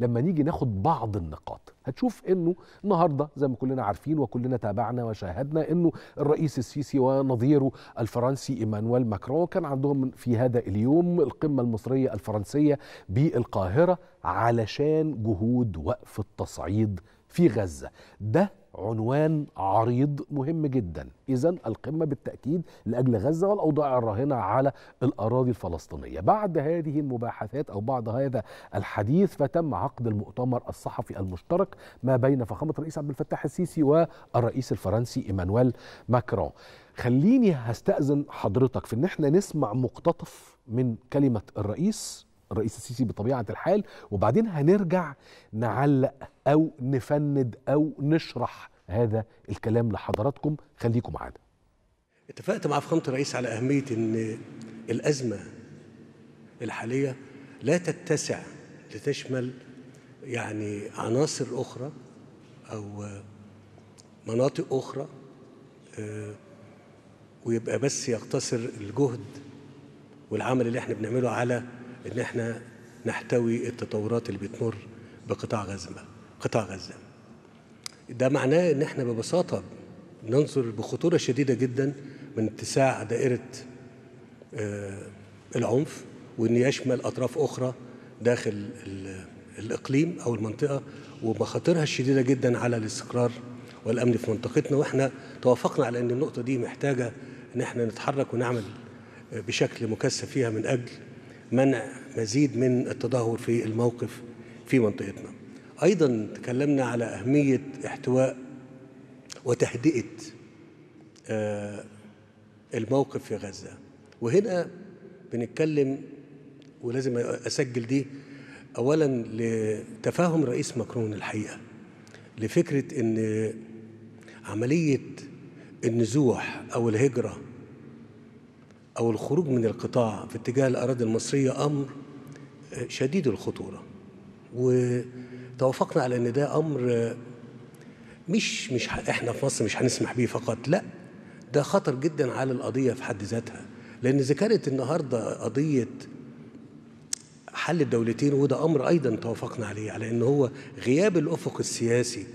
لما نيجي ناخد بعض النقاط هتشوف انه النهارده زي ما كلنا عارفين وكلنا تابعنا وشاهدنا انه الرئيس السيسي ونظيره الفرنسي ايمانويل ماكرون كان عندهم في هذا اليوم القمه المصريه الفرنسيه بالقاهره علشان جهود وقف التصعيد في غزه ده عنوان عريض مهم جدا إذا القمة بالتأكيد لأجل غزة والأوضاع الراهنة على الأراضي الفلسطينية بعد هذه المباحثات أو بعد هذا الحديث فتم عقد المؤتمر الصحفي المشترك ما بين فخامة الرئيس عبد الفتاح السيسي والرئيس الفرنسي إيمانويل ماكرون خليني هستأذن حضرتك في إن احنا نسمع مقتطف من كلمة الرئيس الرئيس السيسي بطبيعه الحال وبعدين هنرجع نعلق او نفند او نشرح هذا الكلام لحضراتكم خليكم معانا اتفقت مع فخامه الرئيس على اهميه ان الازمه الحاليه لا تتسع لتشمل يعني عناصر اخرى او مناطق اخرى آه، ويبقى بس يقتصر الجهد والعمل اللي احنا بنعمله على ان احنا نحتوي التطورات اللي بتمر بقطاع غزه قطاع غزه ده معناه ان احنا ببساطه ننظر بخطوره شديده جدا من اتساع دائره آه، العنف وان يشمل اطراف اخرى داخل الاقليم او المنطقه ومخاطرها الشديده جدا على الاستقرار والامن في منطقتنا واحنا توافقنا على ان النقطه دي محتاجه ان احنا نتحرك ونعمل آه، بشكل مكثف فيها من اجل منع مزيد من التدهور في الموقف في منطقتنا أيضا تكلمنا على أهمية احتواء وتهدئة آه، الموقف في غزة وهنا بنتكلم ولازم أسجل دي أولا لتفاهم الرئيس مكرون الحقيقة لفكرة أن عملية النزوح أو الهجرة أو الخروج من القطاع في اتجاه الأراضي المصرية أمر آه، شديد الخطورة وتوافقنا على أن ده أمر آه، مش مش احنا في مصر مش هنسمح بيه فقط لا ده خطر جدا على القضيه في حد ذاتها لان اذا كانت النهارده قضيه حل الدولتين وده امر ايضا توافقنا عليه على ان هو غياب الافق السياسي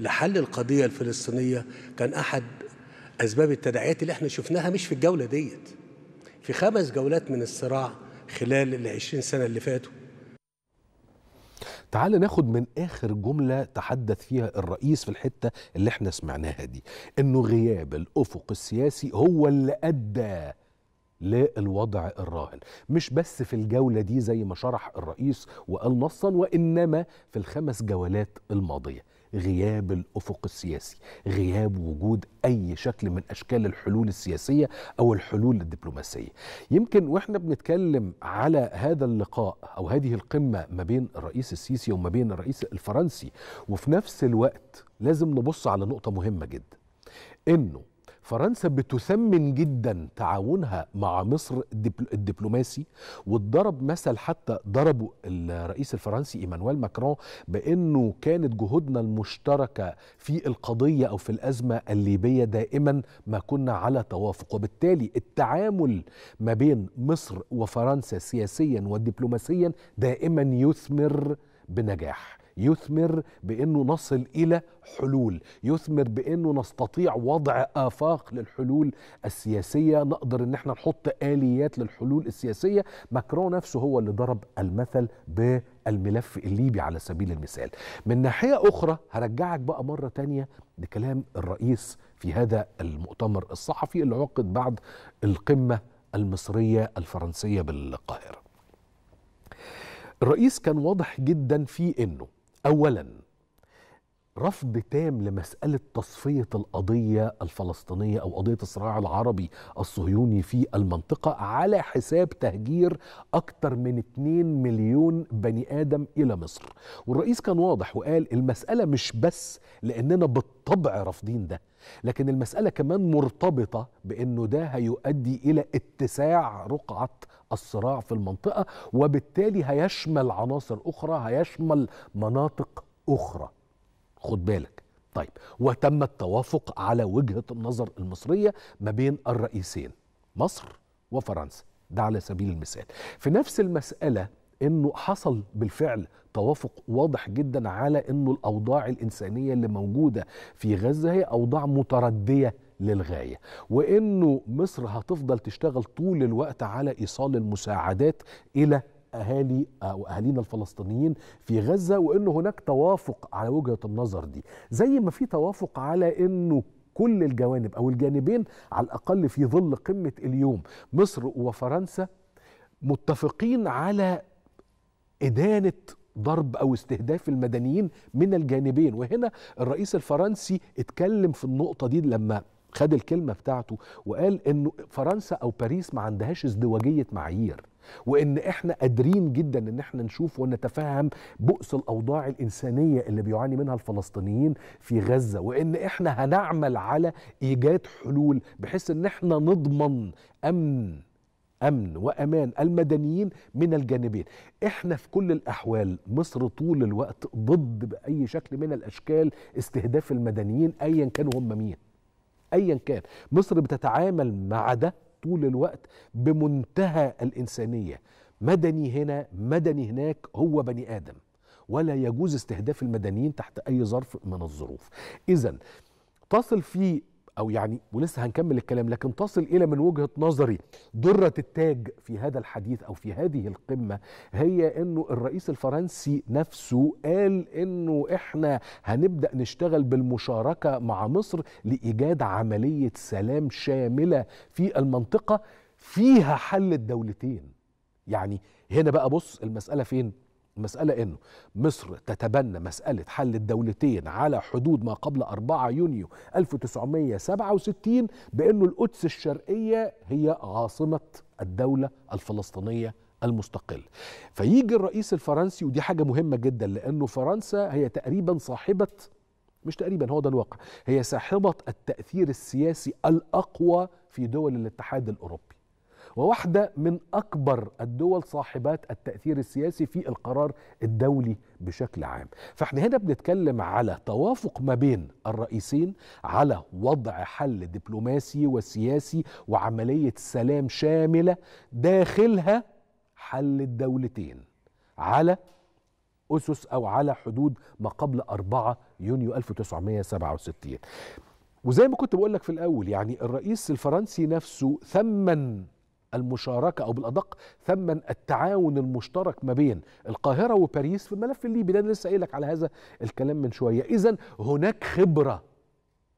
لحل القضيه الفلسطينيه كان احد اسباب التداعيات اللي احنا شفناها مش في الجوله ديت في خمس جولات من الصراع خلال ال 20 سنه اللي فاتوا تعال ناخد من اخر جمله تحدث فيها الرئيس في الحته اللي احنا سمعناها دي انه غياب الافق السياسي هو اللي ادى للوضع الراهن مش بس في الجولة دي زي ما شرح الرئيس وقال نصا وإنما في الخمس جولات الماضية غياب الافق السياسي غياب وجود اي شكل من اشكال الحلول السياسيه او الحلول الدبلوماسيه يمكن واحنا بنتكلم على هذا اللقاء او هذه القمه ما بين الرئيس السيسي وما بين الرئيس الفرنسي وفي نفس الوقت لازم نبص على نقطه مهمه جدا انه فرنسا بتثمن جدا تعاونها مع مصر الدبلوماسي واتضرب مثل حتى ضربه الرئيس الفرنسي ايمانويل ماكرون بانه كانت جهودنا المشتركه في القضيه او في الازمه الليبيه دائما ما كنا على توافق وبالتالي التعامل ما بين مصر وفرنسا سياسيا ودبلوماسيا دائما يثمر بنجاح يثمر بانه نصل الى حلول يثمر بانه نستطيع وضع افاق للحلول السياسيه نقدر ان احنا نحط اليات للحلول السياسيه ماكرون نفسه هو اللي ضرب المثل بالملف الليبي على سبيل المثال من ناحيه اخرى هرجعك بقى مره تانية لكلام الرئيس في هذا المؤتمر الصحفي اللي عقد بعد القمه المصريه الفرنسيه بالقاهره الرئيس كان واضح جدا في انه اولا رفض تام لمسألة تصفية القضية الفلسطينية أو قضية الصراع العربي الصهيوني في المنطقة على حساب تهجير أكثر من 2 مليون بني آدم إلى مصر والرئيس كان واضح وقال المسألة مش بس لأننا بالطبع رافضين ده لكن المسألة كمان مرتبطة بأنه ده هيؤدي إلى اتساع رقعة الصراع في المنطقة وبالتالي هيشمل عناصر أخرى هيشمل مناطق أخرى خد بالك طيب وتم التوافق على وجهة النظر المصرية ما بين الرئيسين مصر وفرنسا ده على سبيل المثال في نفس المسألة انه حصل بالفعل توافق واضح جدا على انه الاوضاع الانسانيه اللي موجوده في غزه هي اوضاع مترديه للغايه وانه مصر هتفضل تشتغل طول الوقت على ايصال المساعدات الى اهالي او اهالينا الفلسطينيين في غزه وان هناك توافق على وجهه النظر دي زي ما في توافق على انه كل الجوانب او الجانبين على الاقل في ظل قمه اليوم مصر وفرنسا متفقين على ادانه ضرب او استهداف المدنيين من الجانبين وهنا الرئيس الفرنسي اتكلم في النقطه دي لما خد الكلمه بتاعته وقال انه فرنسا او باريس ما عندهاش ازدواجيه معايير وان احنا قادرين جدا ان احنا نشوف ونتفهم بؤس الاوضاع الانسانيه اللي بيعاني منها الفلسطينيين في غزه وان احنا هنعمل على ايجاد حلول بحيث ان احنا نضمن امن امن وامان المدنيين من الجانبين احنا في كل الاحوال مصر طول الوقت ضد باي شكل من الاشكال استهداف المدنيين ايا كانوا هم مين ايا كان مصر بتتعامل مع ده طول الوقت بمنتهى الانسانيه مدني هنا مدني هناك هو بني ادم ولا يجوز استهداف المدنيين تحت اي ظرف من الظروف اذا تصل في او يعني ولسه هنكمل الكلام لكن تصل الى من وجهه نظري دره التاج في هذا الحديث او في هذه القمه هي انه الرئيس الفرنسي نفسه قال انه احنا هنبدا نشتغل بالمشاركه مع مصر لايجاد عمليه سلام شامله في المنطقه فيها حل الدولتين يعني هنا بقى بص المساله فين المسألة أنه مصر تتبنى مسألة حل الدولتين على حدود ما قبل 4 يونيو 1967 بأنه القدس الشرقية هي عاصمة الدولة الفلسطينية المستقل فيجي الرئيس الفرنسي ودي حاجة مهمة جدا لأنه فرنسا هي تقريبا صاحبة مش تقريبا هو ده الواقع هي صاحبة التأثير السياسي الأقوى في دول الاتحاد الأوروبي وواحدة من أكبر الدول صاحبات التأثير السياسي في القرار الدولي بشكل عام فاحنا هنا بنتكلم على توافق ما بين الرئيسين على وضع حل دبلوماسي وسياسي وعملية سلام شاملة داخلها حل الدولتين على أسس أو على حدود ما قبل 4 يونيو 1967 وزي ما كنت بقول لك في الاول يعني الرئيس الفرنسي نفسه ثمن المشاركة أو بالأدق ثمن التعاون المشترك ما بين القاهرة وباريس في الملف الليبي ده أنا لسه قايل لك على هذا الكلام من شوية إذا هناك خبرة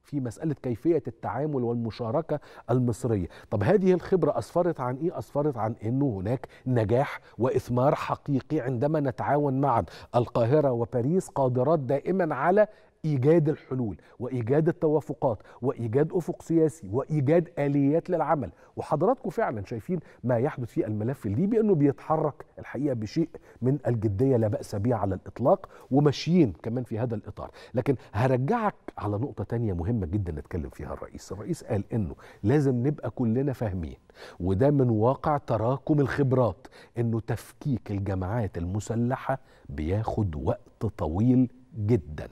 في مسألة كيفية التعامل والمشاركة المصرية طب هذه الخبرة أسفرت عن إيه؟ أسفرت عن أنه هناك نجاح وإثمار حقيقي عندما نتعاون معا القاهرة وباريس قادرات دائما على ايجاد الحلول وايجاد التوافقات وايجاد افق سياسي وايجاد اليات للعمل وحضراتكم فعلا شايفين ما يحدث في الملف الليبي انه بيتحرك الحقيقه بشيء من الجديه لا باس به على الاطلاق وماشيين كمان في هذا الاطار لكن هرجعك على نقطه تانية مهمه جدا نتكلم فيها الرئيس الرئيس قال انه لازم نبقى كلنا فاهمين وده من واقع تراكم الخبرات انه تفكيك الجماعات المسلحه بياخد وقت طويل جدا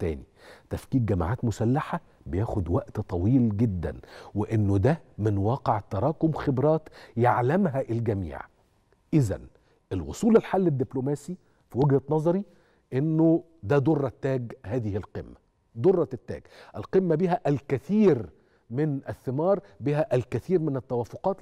تاني تفكيك جماعات مسلحه بياخد وقت طويل جدا وانه ده من واقع تراكم خبرات يعلمها الجميع اذا الوصول للحل الدبلوماسي في وجهه نظري انه ده دره تاج هذه القمه دره التاج القمه بها الكثير من الثمار بها الكثير من التوافقات